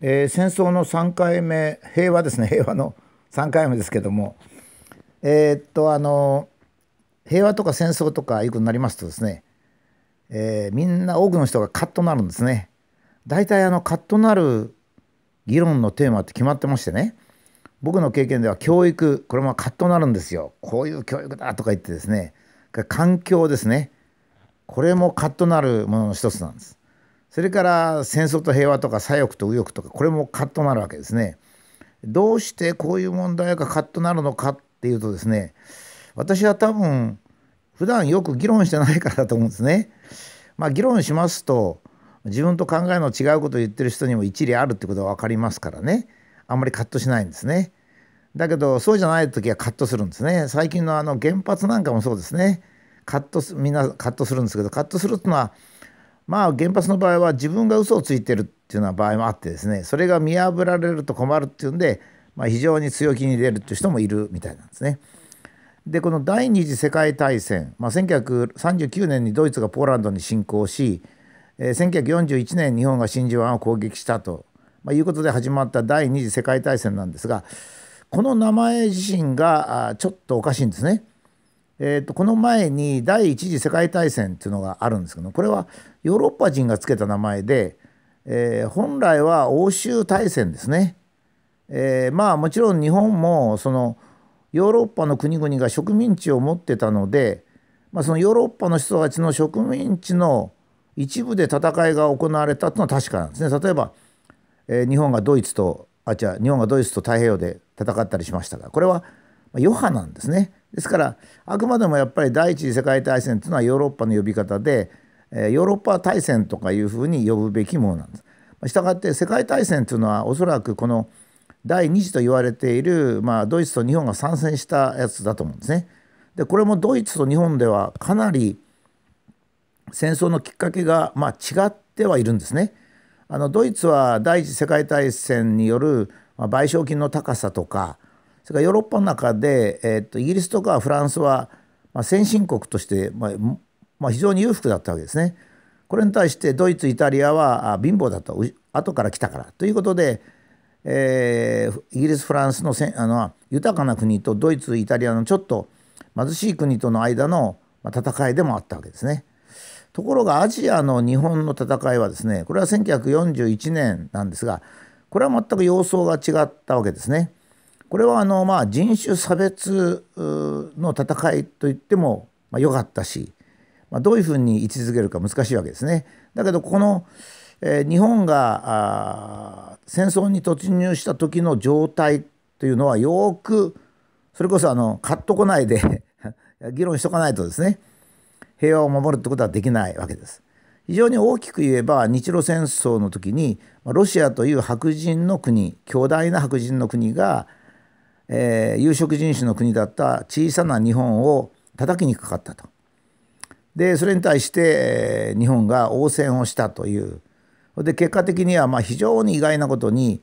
えー、戦争の3回目平和ですね 平和の3回目ですけどもえー、っとあの平和とか戦争とかいうことになりますとですね、えー、みんな多くの人がカッとなるんですね。大体あのカッとなる議論のテーマって決まってましてね僕の経験では教育これもカッとなるんですよこういう教育だとか言ってですね環境ですねこれもカッとなるものの一つなんです。それから戦争と平和とか左翼と右翼とかこれもカットなるわけですね。どうしてこういう問題がカッとなるのかっていうとですね私は多分普段よく議論してないからだと思うんですね。まあ、議論しますと自分と考えの違うことを言ってる人にも一理あるってことは分かりますからねあんまりカッとしないんですね。だけどそうじゃない時はカッとするんですね。最近のあの原発なんかもそうですね。カッとみんなカッとするんですけどカッとするっていうのはまあ原発の場合は自分が嘘をついてるっていうような場合もあってですねそれが見破られると困るっていうんで、まあ、非常に強気に出るっていう人もいるみたいなんですね。でこの第二次世界大戦、まあ、1939年にドイツがポーランドに侵攻し、え1941年日本が真珠湾を攻撃したと、まあ、いうことで始まった第二次世界大戦なんですがこの名前自身がちょっとおかしいんですね。えー、とこの前に第一次世界大戦っていうのがあるんですけどこれはヨーロッパ人がつけた名前で、えー、本来は欧州大戦ですね、えー、まあもちろん日本もそのヨーロッパの国々が植民地を持ってたので、まあ、そのヨーロッパの人たちの植民地の一部で戦いが行われたというのは確かなんですね。例えば、えー、日本がドイツとあ違う日本がドイツと太平洋で戦ったりしましたがこれは余波なんですね。ですからあくまでもやっぱり第一次世界大戦というのはヨーロッパの呼び方でヨーロッパ大戦とかいうふうに呼ぶべきものなんです。したがって世界大戦というのはおそらくこの第二次と言われている、まあ、ドイツと日本が参戦したやつだと思うんですね。でこれもドイツと日本ではかなり戦争のきっかけが、まあ、違ってはいるんですね。あのドイツは第一次世界大戦による賠償金の高さとかそれからヨーロッパの中で、えー、とイギリスとかフランスは、まあ、先進国として、まあまあ、非常に裕福だったわけですね。これに対してドイツイタリアは貧乏だと後から来たからということで、えー、イギリスフランスのせあの豊かな国とドイツイタリアのちょっと貧しい国との間の戦いでもあったわけですね。ところがアジアの日本の戦いはですねこれは1941年なんですがこれは全く様相が違ったわけですね。これはあの、まあ、人種差別の戦いといっても、まあ、良かったし、まあ、どういうふうに位置づけるか難しいわけですね。だけどこの、え日本が戦争に突入した時の状態というのはよくそれこそあの買っとこないで 議論しとかないとですね平和を守るってことはできないわけです。非常に大きく言えば日露戦争の時にロシアという白人の国強大な白人の国がえー、有色人種の国だった小さな日本を叩きにかかったと。でそれに対して、えー、日本が応戦をしたというで結果的にはまあ非常に意外なことに、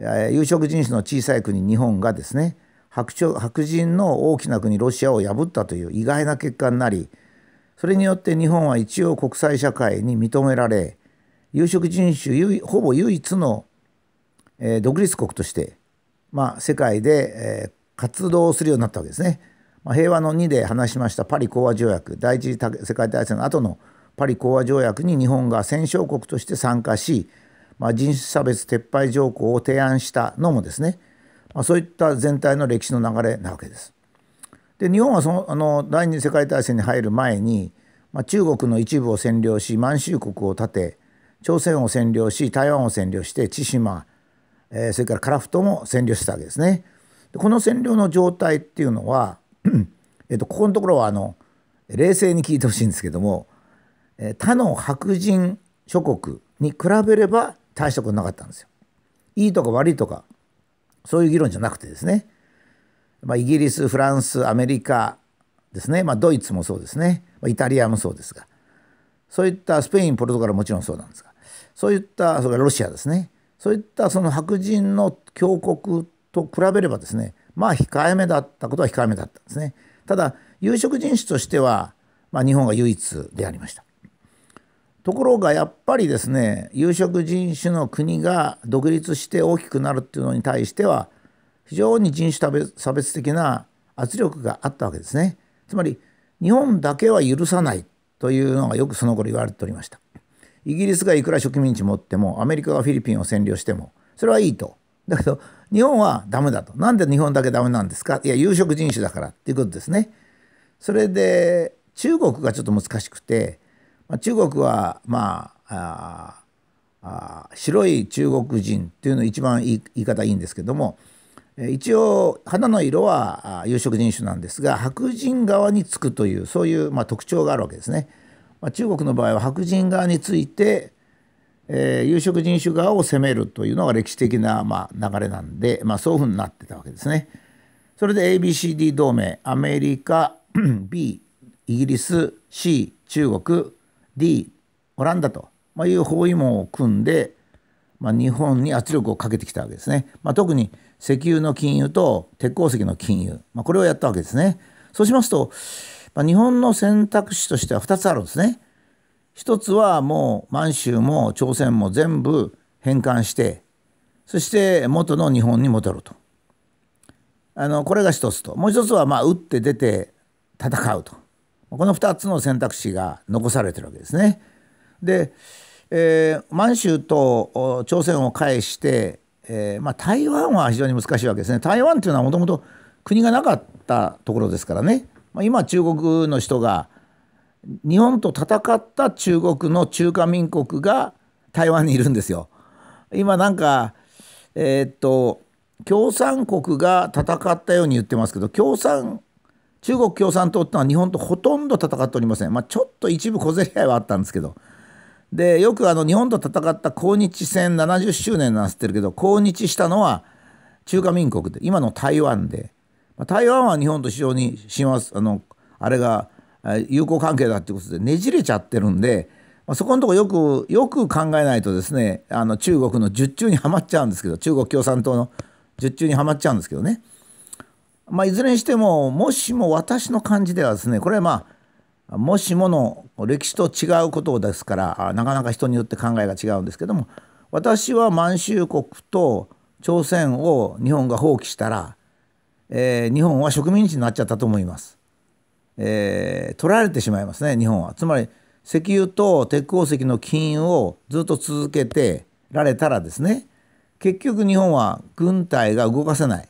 えー、有色人種の小さい国日本がですね白白人の大きな国ロシアを破ったという意外な結果になりそれによって日本は一応国際社会に認められ有色人種ほぼ唯一の、独立国としてまあ、世界で、え活動するようになったわけですね。まあ、平和の2で話しましたパリ講和条約第一次世界大戦の後のパリ講和条約に日本が戦勝国として参加し、まあ、人種差別撤廃条項を提案したのもですね、まあ、そういった全体の歴史の流れなわけです。で日本はそのあの第二次世界大戦に入る前に、まあ、中国の一部を占領し満州国を建て朝鮮を占領し台湾を占領して千島えそれからカラフトも占領したわけですね。でこの占領の状態っていうのは、えー、とここのところはあの冷静に聞いてほしいんですけども、え他の白人諸国に比べれば大したことなかったんですよ。いいとか悪いとかそういう議論じゃなくてですね、まあ、イギリスフランスアメリカですね、まあ、ドイツもそうですね、まあ、イタリアもそうですがそういったスペインポルトガルもちろんそうなんですがそういったそれロシアですねそういったその白人の強国と比べればですねまあ控えめだったことは控えめだったんですね。ただ有色人種としては、まあ、日本が唯一でありました。ところがやっぱりですね有色人種の国が独立して大きくなるっていうのに対しては非常に人種差別的な圧力があったわけですね。つまり日本だけは許さないというのがよくその頃言われておりました。イギリスがいくら植民地持ってもアメリカがフィリピンを占領してもそれはいいと。だけど日本はダメだと。なんで日本だけダメなんですかいや有色人種だからっていうことですね。それで中国がちょっと難しくて、まあ、中国はまああ白い中国人っていうの一番言い方いいんですけども一応肌の色は有色人種なんですが白人側につくというそういうまあ特徴があるわけですね。まあ、中国の場合は白人側について、えー、有色人種側を責めるというのが歴史的な、まあ、流れなんで、まあ、そういうふうになってたわけですね。それで ABCD 同盟アメリカ B イギリス C 中国 D オランダと、まあ、いう包囲網を組んで、まあ、日本に圧力をかけてきたわけですね。まあ、特に石油の禁輸と鉄鉱石の禁輸、まあ、これをやったわけですね。そうしますとまあ、日本の選択肢としては2つあるんですね。一つはもう満州も朝鮮も全部返還してそして元の日本に戻るとあのこれが一つともう一つはまあ打って出て戦うとこの2つの選択肢が残されてるわけですね。で、えー、満州と朝鮮を介して、えー、まあ、台湾は非常に難しいわけですね。台湾っていうのはもともと国がなかったところですからねまあ、今中国の人が日本と戦った中国の中華民国が台湾にいるんですよ。今なんかえー、っと共産国が戦ったように言ってますけど共産中国共産党ってのは日本とほとんど戦っておりません、まあ、ちょっと一部小競り合いはあったんですけどでよくあの日本と戦った抗日戦70周年なんつってるけど抗日したのは中華民国で今の台湾でま台湾は日本と非常に親和あのあれが友好関係だっていうことでねじれちゃってるんで、まあ、そこのとこよくよく考えないとですねあの中国の術中にはまっちゃうんですけど中国共産党の術中にはまっちゃうんですけどね、まあ、いずれにしてももしも私の感じではですねこれはまあもしもの歴史と違うことですからなかなか人によって考えが違うんですけども私は満州国と朝鮮を日本が放棄したらえー、日本は植民地になっちゃったと思います。えー、取られてしまいますね日本は。つまり石油と鉄鉱石の金融をずっと続けてられたらですね結局日本は軍隊が動かせない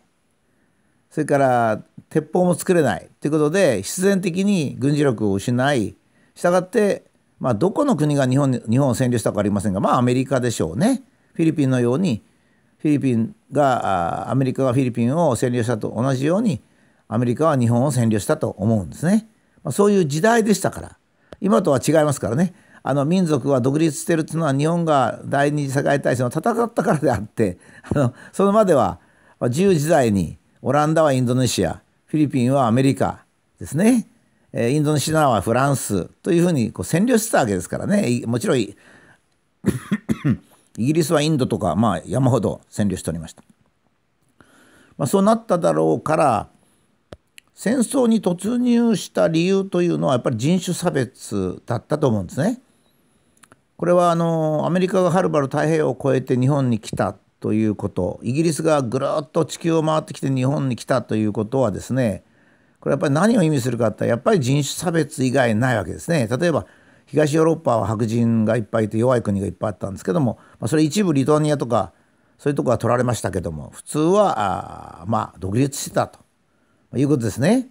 それから鉄砲も作れないということで必然的に軍事力を失いしたがって、まあ、どこの国が日本日本を占領したかありませんがまあアメリカでしょうねフィリピンのようにフィリピンがアメリカがフィリピンを占領したと同じようにアメリカは日本を占領したと思うんですね。そういう時代でしたから今とは違いますからねあの民族は独立してるっていうのは日本が第二次世界大戦を戦ったからであって あのそのまでは自由時代にオランダはインドネシアフィリピンはアメリカですねインドネシアはフランスというふうにこう占領してたわけですからねもちろんイギリスはインドとか、まあ、山ほど占領しておりました。まあ、そうなっただろうから戦争に突入した理由というのはやっぱり人種差別だったと思うんですね。これはあのアメリカがはるばる太平洋を越えて日本に来たということイギリスがぐるっと地球を回ってきて日本に来たということはですねこれやっぱり何を意味するかってやっぱり人種差別以外ないわけですね。例えば東ヨーロッパは白人がいっぱいいて弱い国がいっぱいあったんですけどもまあ、それ一部リトアニアとかそういうとこは取られましたけども普通はあまあ独立してたということですね。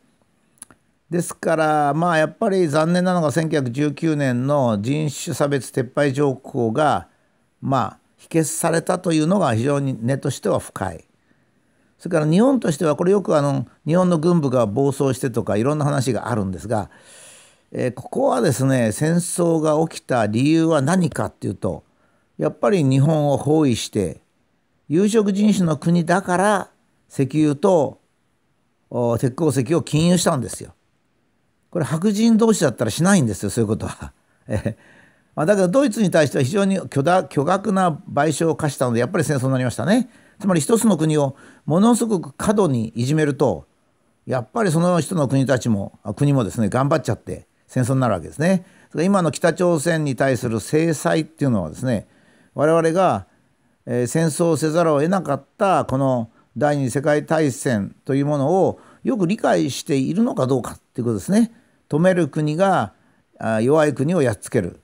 ですからまあやっぱり残念なのが1919年の人種差別撤廃条項がまあ否決されたというのが非常に根としては深い。それから日本としてはこれよくあの日本の軍部が暴走してとかいろんな話があるんですが、えー、ここはですね戦争が起きた理由は何かっていうとやっぱり日本を包囲して有色人種の国だから石油と鉄鉱石を禁輸したんですよ。これ白人同士だったらしないんですよそういうことは。まあ、だけどドイツに対しては非常に巨大巨額な賠償を課したのでやっぱり戦争になりましたね。つまり一つの国をものすごく過度にいじめるとやっぱりその人の国たちも国もですね頑張っちゃって戦争になるわけですね。今の北朝鮮に対する制裁っていうのはですね我々が、戦争をせざるを得なかったこの第二次世界大戦というものをよく理解しているのかどうかということですね。止める国が弱い国をやっつける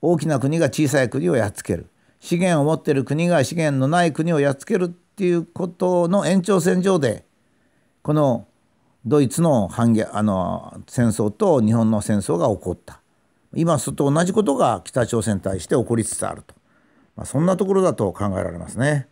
大きな国が小さい国をやっつける資源を持っている国が資源のない国をやっつけるっていうことの延長線上でこのドイツの反逆あの戦争と日本の戦争が起こった今すると同じことが北朝鮮に対して起こりつつあるとまあ、そんなところだと考えられますね。